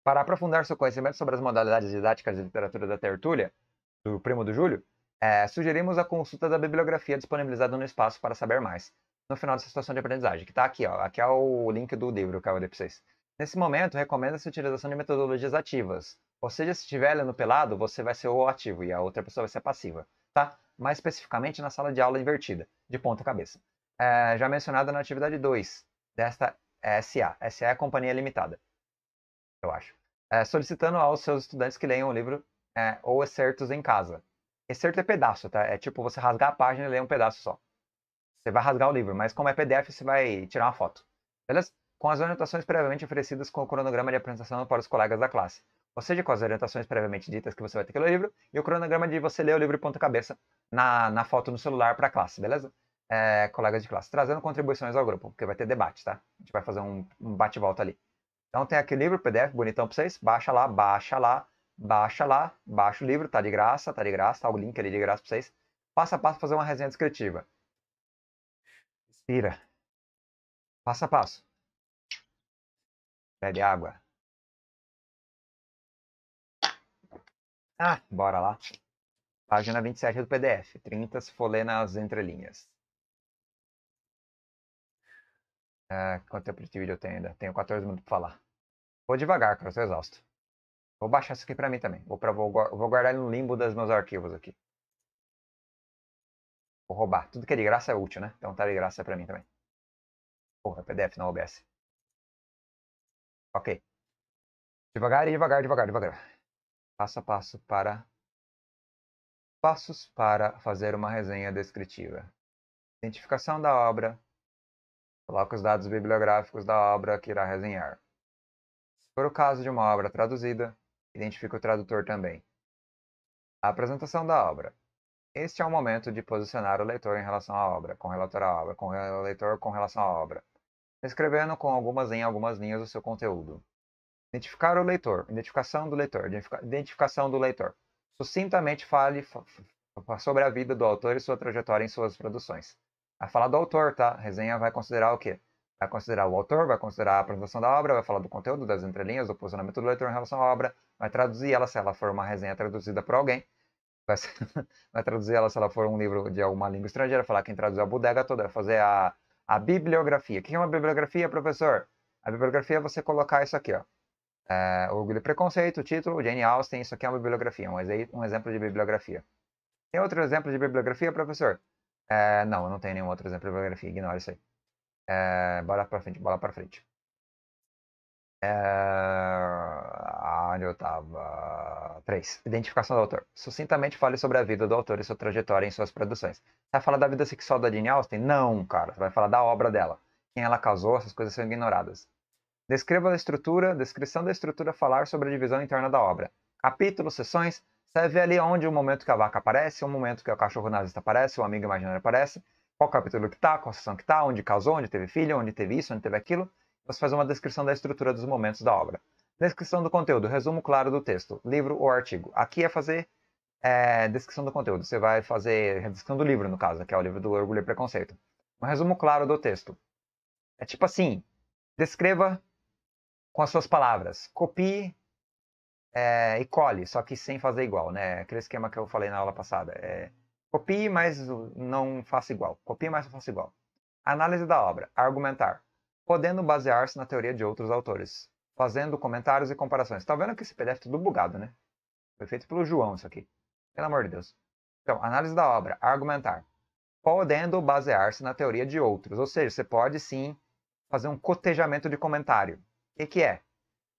para aprofundar seu conhecimento sobre as modalidades didáticas de literatura da tertúlia, do primo do Júlio, é, sugerimos a consulta da bibliografia disponibilizada no espaço para saber mais, no final dessa situação de aprendizagem, que está aqui, ó. Aqui é o link do livro que eu dei para vocês. Nesse momento, recomenda-se a utilização de metodologias ativas, ou seja, se estiver ela no pelado, você vai ser o ativo e a outra pessoa vai ser passiva, tá? Mais especificamente na sala de aula invertida, de ponta cabeça. É, já mencionada na atividade 2 desta SA. SA é a Companhia Limitada, eu acho. É, solicitando aos seus estudantes que leiam o livro é, ou excertos em casa. Excerto é pedaço, tá? É tipo você rasgar a página e ler um pedaço só. Você vai rasgar o livro, mas como é PDF, você vai tirar uma foto. Beleza? Com as anotações previamente oferecidas com o cronograma de apresentação para os colegas da classe ou seja, com as orientações previamente ditas que você vai ter que ler o livro, e o cronograma de você ler o livro ponta-cabeça na, na foto no celular para a classe, beleza? É, colegas de classe, trazendo contribuições ao grupo, porque vai ter debate, tá? A gente vai fazer um, um bate-volta ali. Então tem aqui o livro, PDF, bonitão para vocês, baixa lá, baixa lá, baixa lá, baixa o livro, tá de graça, tá de graça, tá o link ali de graça para vocês. Passo a passo fazer uma resenha descritiva. Respira. Passo a passo. Bebe água. Ah, bora lá. Página 27 do PDF, 30 se for ler nas entrelinhas. Ah, quanto tempo de vídeo eu tenho ainda? Tenho 14 minutos para falar. Vou devagar, cara, eu tô exausto. Vou baixar isso aqui para mim também. Vou, pra, vou, vou guardar no limbo dos meus arquivos aqui. Vou roubar. Tudo que é de graça é útil, né? Então tá de graça para mim também. Porra, PDF, não OBS. Ok. Devagar e devagar, devagar, devagar passo a passo para passos para fazer uma resenha descritiva. Identificação da obra. coloque os dados bibliográficos da obra que irá resenhar. Se for o caso de uma obra traduzida, identifique o tradutor também. A apresentação da obra. Este é o momento de posicionar o leitor em relação à obra, com relator à obra, com o leitor com relação à obra, descrevendo com algumas em algumas linhas o seu conteúdo. Identificar o leitor, identificação do leitor, identificação do leitor. Sucintamente fale sobre a vida do autor e sua trajetória em suas produções. Vai falar do autor, tá? A resenha vai considerar o quê? Vai considerar o autor, vai considerar a apresentação da obra, vai falar do conteúdo, das entrelinhas, do posicionamento do leitor em relação à obra, vai traduzir ela se ela for uma resenha traduzida por alguém, vai, ser... vai traduzir ela se ela for um livro de alguma língua estrangeira, falar quem traduziu a bodega toda, vai fazer a, a bibliografia. O que é uma bibliografia, professor? A bibliografia é você colocar isso aqui, ó. É, Orgulho e Preconceito, título, Jane Austen, isso aqui é uma bibliografia, um, um exemplo de bibliografia. Tem outro exemplo de bibliografia, professor? É, não, não tem nenhum outro exemplo de bibliografia, ignora isso aí. É, bora pra frente, bola pra frente. É... Onde eu tava? 3. Identificação do autor. Sucintamente fale sobre a vida do autor e sua trajetória em suas produções. Você vai falar da vida sexual da Jane Austen? Não, cara. Você vai falar da obra dela. Quem ela casou, essas coisas são ignoradas. Descreva a estrutura, descrição da estrutura falar sobre a divisão interna da obra. Capítulos, sessões, você vê ali onde o momento que a vaca aparece, o momento que o cachorro nazista aparece, o amigo imaginário aparece, qual capítulo que tá, qual sessão que tá, onde casou, onde teve filho, onde teve isso, onde teve aquilo. Você faz uma descrição da estrutura dos momentos da obra. Descrição do conteúdo, resumo claro do texto, livro ou artigo. Aqui é fazer é, descrição do conteúdo. Você vai fazer descrição do livro, no caso, que é o livro do Orgulho e Preconceito. Um resumo claro do texto. É tipo assim, descreva com as suas palavras. Copie é, e cole, só que sem fazer igual, né? Aquele esquema que eu falei na aula passada. É, copie, mas não faça igual. Copie, mas não faça igual. Análise da obra. Argumentar. Podendo basear-se na teoria de outros autores. Fazendo comentários e comparações. Tá vendo que esse PDF é tudo bugado, né? Foi feito pelo João isso aqui. Pelo amor de Deus. Então, análise da obra. Argumentar. Podendo basear-se na teoria de outros. Ou seja, você pode sim fazer um cotejamento de comentário que, que é?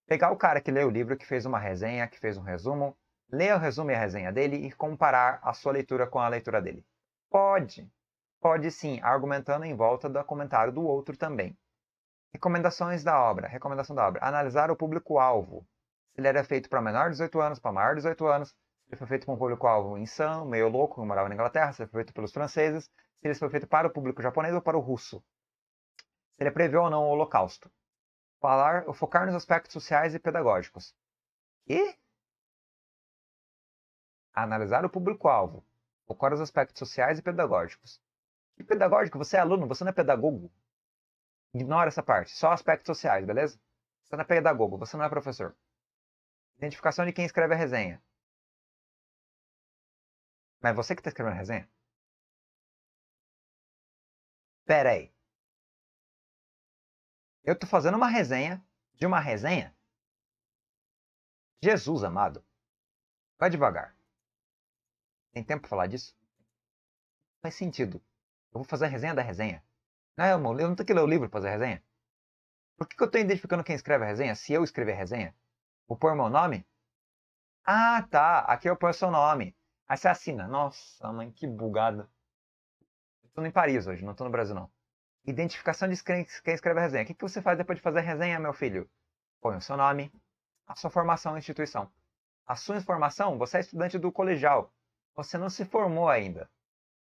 Pegar o cara que leu o livro, que fez uma resenha, que fez um resumo, ler o resumo e a resenha dele e comparar a sua leitura com a leitura dele. Pode, pode sim, argumentando em volta do comentário do outro também. Recomendações da obra. Recomendação da obra. Analisar o público-alvo. Se ele era feito para menor de 18 anos, para maior de 18 anos, se ele foi feito para um público-alvo insano, meio louco, que morava na Inglaterra, se ele foi feito pelos franceses, se ele foi feito para o público japonês ou para o russo. Se ele é previu ou não o holocausto falar, focar nos aspectos sociais e pedagógicos. E analisar o público-alvo, focar os aspectos sociais e pedagógicos. E pedagógico, você é aluno, você não é pedagogo. Ignora essa parte, só aspectos sociais, beleza? Você não é pedagogo, você não é professor. Identificação de quem escreve a resenha. Mas você que está escrevendo a resenha? Pera aí. Eu tô fazendo uma resenha de uma resenha. Jesus amado. Vai devagar. Tem tempo pra falar disso? Não faz sentido. Eu vou fazer a resenha da resenha. Não, é, eu não tenho que ler o livro pra fazer a resenha. Por que, que eu tô identificando quem escreve a resenha? Se eu escrever a resenha? Vou pôr meu nome? Ah, tá. Aqui eu ponho seu nome. Aí você assina. Nossa, mãe, que bugada. Eu tô em Paris hoje, não tô no Brasil, não. Identificação de quem, quem escreve a resenha. O que, que você faz depois de fazer a resenha, meu filho? Põe o seu nome, a sua formação na instituição. A sua informação, você é estudante do colegial. Você não se formou ainda.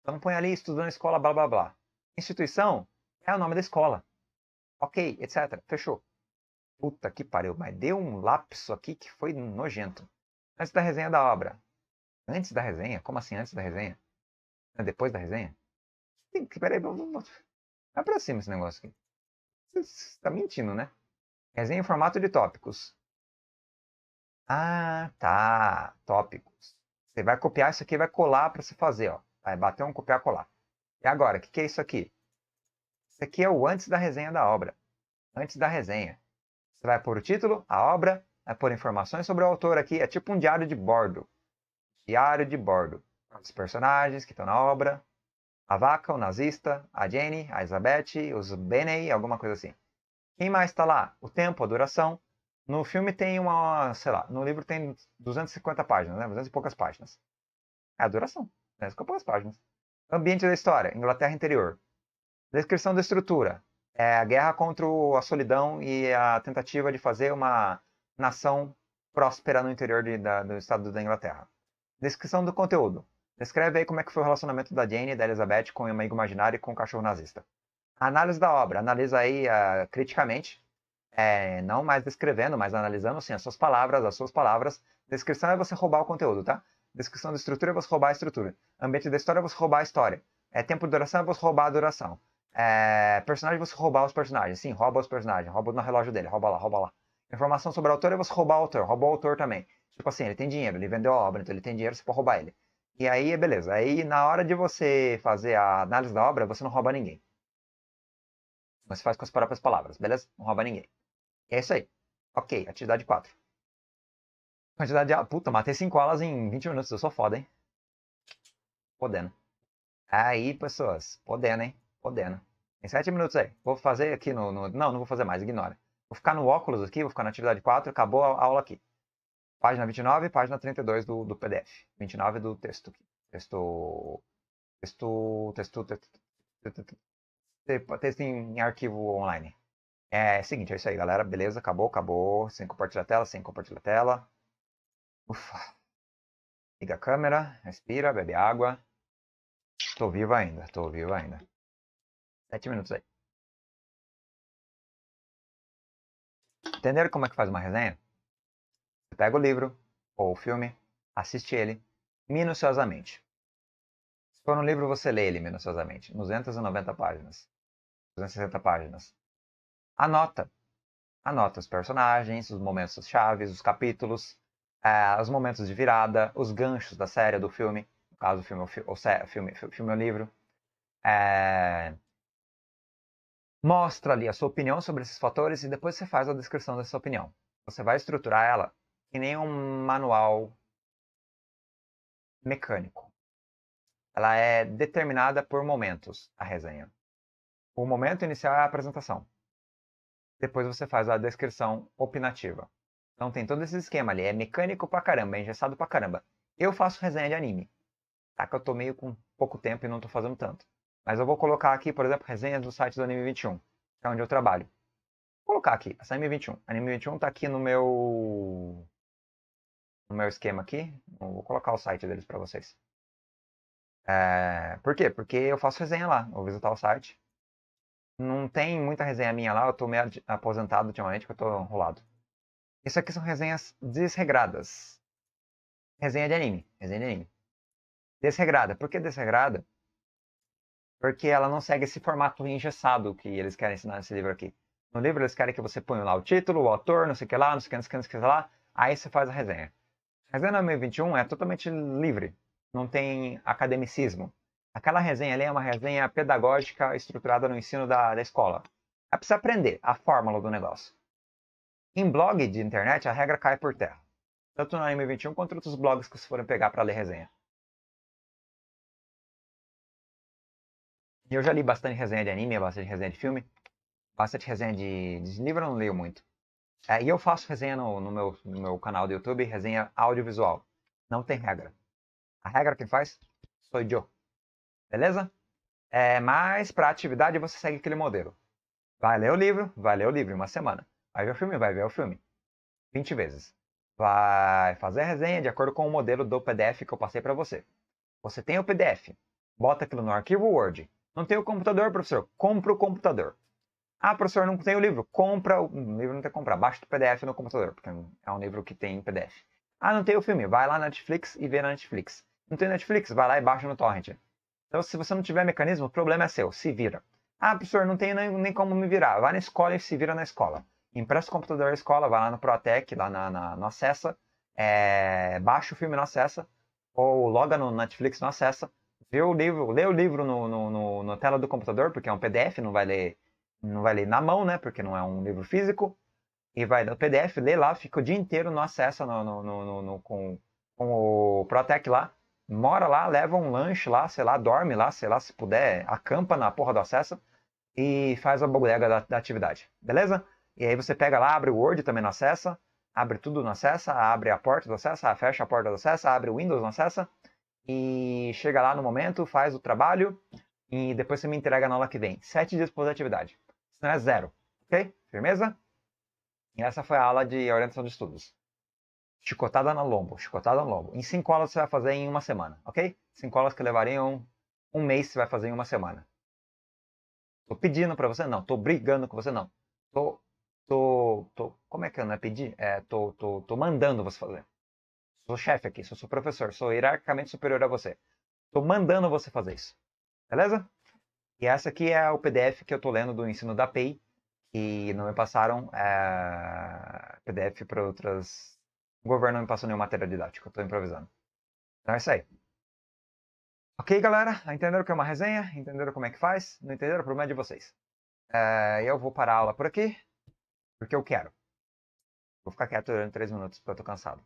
Então põe ali estudando escola, blá blá blá. Instituição é o nome da escola. Ok, etc. Fechou. Puta que pariu, mas deu um lapso aqui que foi nojento. Antes da resenha da obra. Antes da resenha? Como assim antes da resenha? Depois da resenha? Peraí, vamos. Vai tá pra cima esse negócio aqui. Você tá mentindo, né? Resenha em formato de tópicos. Ah, tá. Tópicos. Você vai copiar isso aqui vai colar para você fazer, ó. Vai bater um, copiar, colar. E agora, o que, que é isso aqui? Isso aqui é o antes da resenha da obra. Antes da resenha. Você vai pôr o título, a obra, vai pôr informações sobre o autor aqui. É tipo um diário de bordo. Diário de bordo. Os personagens que estão na obra, a vaca, o nazista, a Jenny, a Elizabeth, os Benny, alguma coisa assim. Quem mais está lá? O tempo, a duração. No filme tem uma, sei lá, no livro tem 250 páginas, né? 200 e poucas páginas. É a duração, 200 e poucas páginas. Ambiente da história, Inglaterra interior. Descrição da estrutura. É a guerra contra a solidão e a tentativa de fazer uma nação próspera no interior de, da, do estado da Inglaterra. Descrição do conteúdo. Descreve aí como é que foi o relacionamento da Jane e da Elizabeth com o amigo imaginário e com o cachorro nazista. análise da obra, analisa aí uh, criticamente, é, não mais descrevendo, mas analisando sim as suas palavras, as suas palavras. Descrição é você roubar o conteúdo, tá? Descrição da estrutura é você roubar a estrutura. Ambiente da história é você roubar a história. É, tempo de duração é você roubar a duração. É, personagem é você roubar os personagens. Sim, rouba os personagens. Rouba no relógio dele, rouba lá, rouba lá. Informação sobre o autor é você roubar o autor, rouba o autor também. Tipo assim, ele tem dinheiro, ele vendeu a obra, então ele tem dinheiro, você pode roubar ele. E aí, beleza. Aí, na hora de você fazer a análise da obra, você não rouba ninguém. Você faz com as próprias palavras, beleza? Não rouba ninguém. E é isso aí. Ok, atividade 4. Quantidade de ah, Puta, matei 5 aulas em 20 minutos. Eu sou foda, hein? Podendo. Aí, pessoas. Podendo, hein? Podendo. Em 7 minutos aí. Vou fazer aqui no, no... Não, não vou fazer mais. Ignora. Vou ficar no óculos aqui. Vou ficar na atividade 4. Acabou a aula aqui página 29 e página 32 do, do PDF. 29 do texto. Texto. Texto. Texto. texto, texto, texto em arquivo online. É, é seguinte, é isso aí, galera. Beleza, acabou, acabou. Sem compartilhar a tela, sem compartilhar a tela. Ufa. Liga a câmera, respira, bebe água. Tô vivo ainda, tô vivo ainda. Sete minutos aí. Entenderam como é que faz uma resenha? Você pega o livro ou o filme, assiste ele minuciosamente. Se for um livro, você lê ele minuciosamente. 290 páginas. 260 páginas. Anota. Anota os personagens, os momentos chaves, os capítulos, eh, os momentos de virada, os ganchos da série, do filme. No caso, filme ou, fi ou filme, filme ou é livro. Eh, mostra ali a sua opinião sobre esses fatores e depois você faz a descrição dessa opinião. Você vai estruturar ela que nem um manual mecânico. Ela é determinada por momentos, a resenha. O momento inicial é a apresentação. Depois você faz a descrição opinativa. Então tem todo esse esquema ali. É mecânico pra caramba, é engessado pra caramba. Eu faço resenha de anime. Tá que eu tô meio com pouco tempo e não tô fazendo tanto. Mas eu vou colocar aqui, por exemplo, resenhas do site do Anime 21, que é onde eu trabalho. Vou colocar aqui, essa Anime 21. Anime 21 tá aqui no meu no meu esquema aqui. Vou colocar o site deles para vocês. É, por quê? Porque eu faço resenha lá. Vou visitar o site. Não tem muita resenha minha lá. Eu estou meio aposentado ultimamente, porque eu estou enrolado. Isso aqui são resenhas desregradas. Resenha de anime. Resenha de anime. Desregrada. Por que desregrada? Porque ela não segue esse formato engessado que eles querem ensinar nesse livro aqui. No livro eles querem que você ponha lá o título, o autor, não sei o que lá, não sei o que, não sei o que, não sei o que lá. Aí você faz a resenha resenha número 21 é totalmente livre, não tem academicismo. Aquela resenha ali é uma resenha pedagógica estruturada no ensino da, da escola. É preciso aprender a fórmula do negócio. Em blog de internet, a regra cai por terra. Tanto no m 21 quanto outros blogs que vocês forem pegar para ler resenha. Eu já li bastante resenha de anime, bastante resenha de filme, bastante resenha de, de livro eu não leio muito. É, e eu faço resenha no, no, meu, no meu canal do YouTube, resenha audiovisual. Não tem regra. A regra que faz sou eu. Beleza? É, mas para atividade você segue aquele modelo. Vai ler o livro, vai ler o livro uma semana. Vai ver o filme, vai ver o filme. 20 vezes. Vai fazer a resenha de acordo com o modelo do PDF que eu passei para você. Você tem o PDF, bota aquilo no arquivo Word. Não tem o computador, professor? Compra o computador. Ah, professor, não tem o livro. Compra, o hum, livro não tem que comprar, baixa o PDF no computador, porque é um livro que tem PDF. Ah, não tem o filme, vai lá na Netflix e vê na Netflix. Não tem Netflix, vai lá e baixa no torrent. Então, se você não tiver mecanismo, o problema é seu, se vira. Ah, professor, não tem nem, nem como me virar. Vai na escola e se vira na escola. Empresta o computador da escola, vai lá no Protec, lá na, na, no Acessa, é, baixa o filme no Acessa, ou loga no Netflix no Acessa, vê o livro, lê o livro no, no, no, no tela do computador, porque é um PDF, não vai ler não vai ler na mão, né? Porque não é um livro físico. E vai no PDF, lê lá, fica o dia inteiro no acesso no, no, no, no com, com o Protec lá. Mora lá, leva um lanche lá, sei lá, dorme lá, sei lá, se puder, acampa na porra do acesso e faz a bodega da, da atividade, beleza? E aí você pega lá, abre o Word também no acessa, abre tudo no acessa, abre a porta do acessa, ah, fecha a porta do acessa, abre o Windows no acessa e chega lá no momento, faz o trabalho e depois você me entrega na aula que vem. Sete dias da atividade senão é zero. Ok? Firmeza? E essa foi a aula de orientação de estudos. Chicotada no lombo, chicotada no lombo. Em cinco aulas você vai fazer em uma semana, ok? Cinco aulas que levariam um mês você vai fazer em uma semana. Tô pedindo para você não, tô brigando com você não. Tô, tô, tô, como é que eu não é pedir? É, tô, tô, tô mandando você fazer. Sou chefe aqui, sou seu professor, sou hierarquicamente superior a você. Tô mandando você fazer isso. Beleza? E essa aqui é o PDF que eu estou lendo do ensino da PEI, que não me passaram é, eh, PDF para outras. O governo não me passou nenhum material didático, eu estou improvisando. Então é isso aí. Ok, galera? Entenderam o que é uma resenha? Entenderam como é que faz? Não entenderam? O problema é de vocês. É, eu vou parar a aula por aqui, porque eu quero. Vou ficar quieto durante 3 minutos, porque eu estou cansado.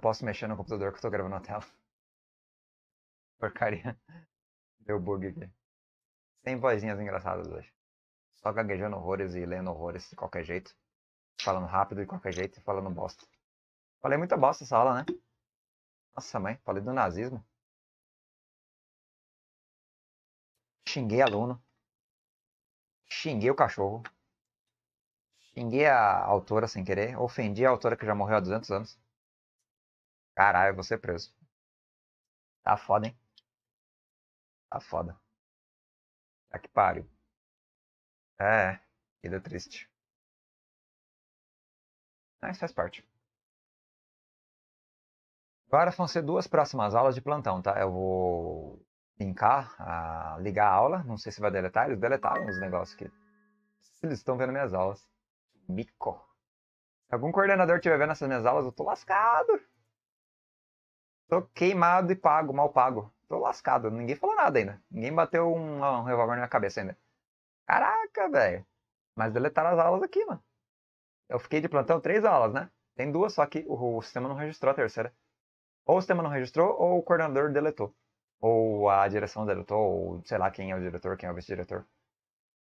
posso mexer no computador que eu tô gravando a tela. Porcaria. Deu bug aqui. Sem vozinhas engraçadas hoje. Só gaguejando horrores e lendo horrores de qualquer jeito. Falando rápido de qualquer jeito e falando bosta. Falei muita bosta essa aula, né? Nossa mãe, falei do nazismo. Xinguei aluno. Xinguei o cachorro. Xinguei a autora sem querer. Ofendi a autora que já morreu há 200 anos. Caralho, eu vou ser é preso. Tá foda, hein? Tá foda. Tá que pariu. É, vida triste. Mas faz parte. Agora vão ser duas próximas aulas de plantão, tá? Eu vou linkar, ah, ligar a aula. Não sei se vai deletar. Eles deletaram os negócios aqui. eles estão vendo minhas aulas. Mico. Se algum coordenador estiver vendo essas minhas aulas, eu tô lascado. Tô queimado e pago, mal pago. Tô lascado, ninguém falou nada ainda. Ninguém bateu um, um revólver na minha cabeça ainda. Caraca, velho. Mas deletaram as aulas aqui, mano. Eu fiquei de plantão três aulas, né? Tem duas só que o, o sistema não registrou a terceira. Ou o sistema não registrou, ou o coordenador deletou. Ou a direção deletou, ou sei lá quem é o diretor, quem é o vice-diretor.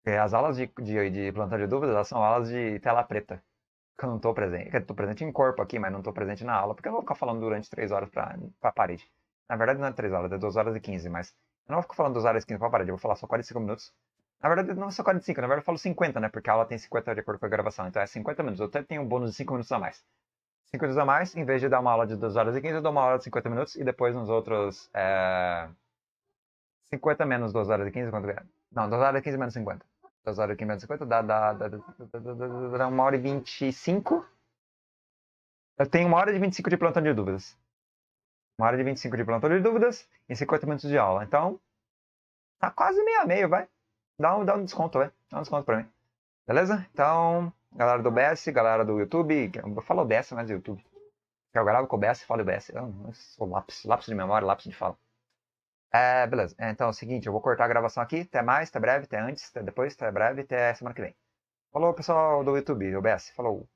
As aulas de, de, de plantão de dúvidas, elas são aulas de tela preta que eu não tô presente. Que eu tô presente em corpo aqui, mas não tô presente na aula, porque eu não vou ficar falando durante 3 horas pra, a parede. Na verdade, não é 3 horas, é 2 horas e 15, mas eu não vou ficar falando 2 horas e 15 pra parede, eu vou falar só 45 minutos. Na verdade, não é só 45, na verdade eu falo 50, né? Porque a aula tem 50 de acordo com a gravação, então é 50 minutos. Eu até tenho um bônus de 5 minutos a mais. 5 minutos a mais, em vez de dar uma aula de 2 horas e 15, eu dou uma aula de 50 minutos e depois nos outros. É... Eh, 50 menos 2 horas e 15, quanto é? Não, 2 horas e 15 menos 50 das horas aqui menos 50, dá, dá, dá, dá, uma hora e 25. Eu tenho uma hora e 25 de plantão de dúvidas. Uma hora e 25 de plantão de dúvidas e 50 minutos de aula. Então, tá quase meio a meio, vai. Dá um, dá um desconto, vai. Dá um desconto pra mim. Beleza? Então, galera do BS, galera do YouTube, eu falo BS, mas é YouTube. Eu gravo com o BS e falo BS. eu sou lápis, lápis de memória, lápis de fala. É, beleza. É, então é o seguinte, eu vou cortar a gravação aqui. Até mais, até breve, até antes, até depois, até breve, até semana que vem. Falou, pessoal do YouTube, OBS. Falou.